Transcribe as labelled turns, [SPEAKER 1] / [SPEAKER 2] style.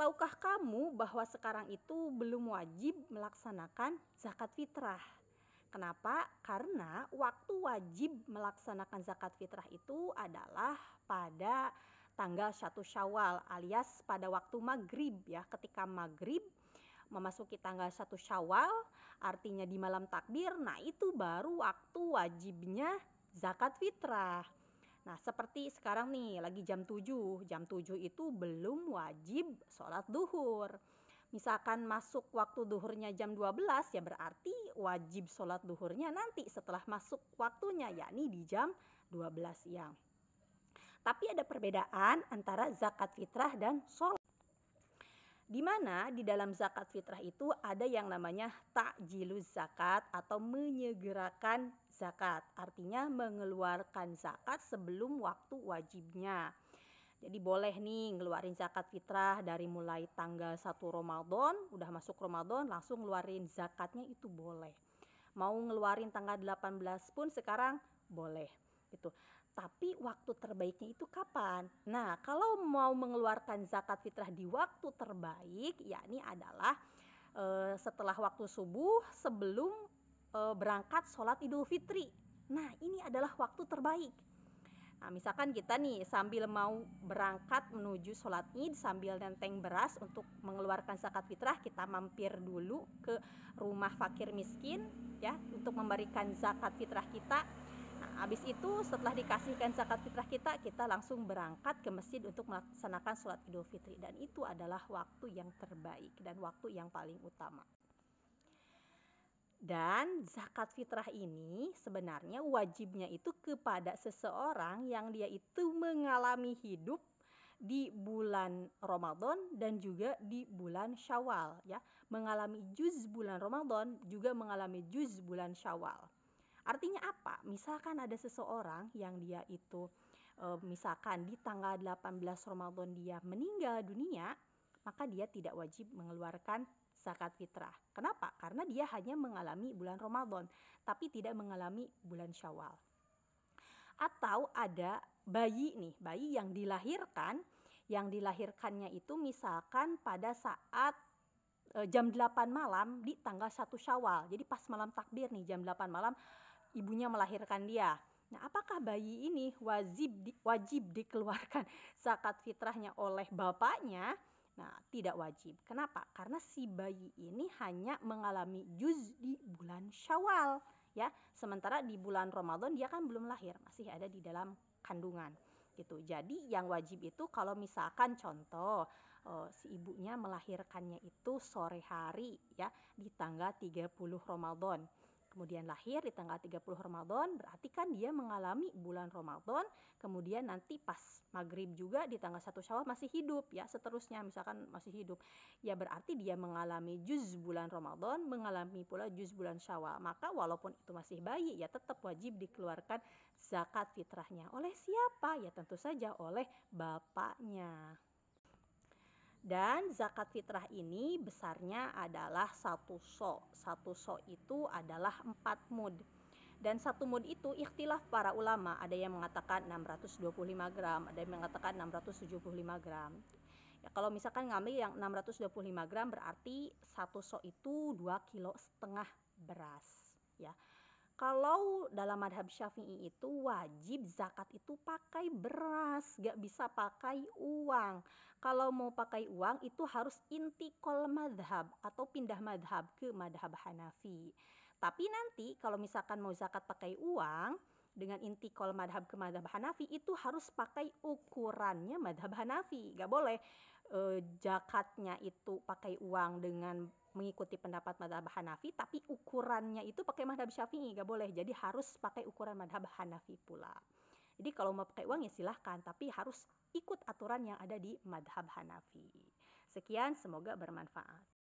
[SPEAKER 1] Tahukah kamu bahwa sekarang itu belum wajib melaksanakan zakat fitrah? Kenapa? Karena waktu wajib melaksanakan zakat fitrah itu adalah pada tanggal 1 Syawal alias pada waktu maghrib ya. Ketika maghrib memasuki tanggal 1 Syawal artinya di malam takbir, nah itu baru waktu wajibnya zakat fitrah. Nah, seperti sekarang nih lagi jam 7. Jam 7 itu belum wajib sholat duhur. Misalkan masuk waktu duhurnya jam 12 ya berarti wajib sholat duhurnya nanti setelah masuk waktunya yakni di jam 12 siang. Tapi ada perbedaan antara zakat fitrah dan sholat di mana di dalam zakat fitrah itu ada yang namanya takjiluz zakat atau menyegerakan zakat. Artinya mengeluarkan zakat sebelum waktu wajibnya. Jadi boleh nih ngeluarin zakat fitrah dari mulai tanggal 1 Ramadan, udah masuk Ramadan langsung ngeluarin zakatnya itu boleh. Mau ngeluarin tanggal 18 pun sekarang boleh gitu. Tapi waktu terbaiknya itu kapan? Nah, kalau mau mengeluarkan zakat fitrah di waktu terbaik, yakni adalah e, setelah waktu subuh sebelum e, berangkat sholat idul fitri. Nah, ini adalah waktu terbaik. Nah, misalkan kita nih sambil mau berangkat menuju sholat id sambil nenteng beras untuk mengeluarkan zakat fitrah kita mampir dulu ke rumah fakir miskin ya untuk memberikan zakat fitrah kita Nah, habis itu setelah dikasihkan zakat fitrah kita, kita langsung berangkat ke masjid untuk melaksanakan sholat Idul Fitri dan itu adalah waktu yang terbaik dan waktu yang paling utama. Dan zakat fitrah ini sebenarnya wajibnya itu kepada seseorang yang dia itu mengalami hidup di bulan Ramadan dan juga di bulan Syawal ya. Mengalami juz bulan Ramadan juga mengalami juz bulan Syawal. Artinya apa? Misalkan ada seseorang yang dia itu eh, misalkan di tanggal 18 Ramadan dia meninggal dunia, maka dia tidak wajib mengeluarkan zakat fitrah. Kenapa? Karena dia hanya mengalami bulan Ramadan, tapi tidak mengalami bulan Syawal. Atau ada bayi nih, bayi yang dilahirkan, yang dilahirkannya itu misalkan pada saat eh, jam 8 malam di tanggal 1 Syawal. Jadi pas malam takbir nih jam 8 malam ibunya melahirkan dia. Nah, apakah bayi ini wajib di, wajib dikeluarkan zakat fitrahnya oleh bapaknya? Nah, tidak wajib. Kenapa? Karena si bayi ini hanya mengalami juz di bulan Syawal, ya. Sementara di bulan Ramadan dia kan belum lahir, masih ada di dalam kandungan gitu. Jadi yang wajib itu kalau misalkan contoh oh, si ibunya melahirkannya itu sore hari ya di tanggal 30 Ramadan kemudian lahir di tanggal 30 Ramadan, berarti kan dia mengalami bulan Ramadan, kemudian nanti pas maghrib juga di tanggal 1 Syawal masih hidup ya, seterusnya misalkan masih hidup. Ya berarti dia mengalami juz bulan Ramadan, mengalami pula juz bulan Syawal. Maka walaupun itu masih bayi ya tetap wajib dikeluarkan zakat fitrahnya. Oleh siapa? Ya tentu saja oleh bapaknya. Dan zakat fitrah ini besarnya adalah satu so. Satu so itu adalah empat mud. Dan satu mud itu ikhtilaf para ulama. Ada yang mengatakan 625 gram, ada yang mengatakan 675 gram. Ya, kalau misalkan ngambil yang 625 gram berarti satu so itu dua kilo setengah beras. Ya. Kalau dalam madhab syafi'i itu wajib zakat itu pakai beras, gak bisa pakai uang kalau mau pakai uang itu harus intikol madhab atau pindah madhab ke madhab Hanafi. Tapi nanti kalau misalkan mau zakat pakai uang dengan intikol madhab ke madhab Hanafi itu harus pakai ukurannya madhab Hanafi. Gak boleh e, zakatnya itu pakai uang dengan mengikuti pendapat madhab Hanafi tapi ukurannya itu pakai madhab Syafi'i gak boleh jadi harus pakai ukuran madhab Hanafi pula jadi kalau mau pakai uang ya silahkan, tapi harus ikut aturan yang ada di madhab Hanafi. Sekian, semoga bermanfaat.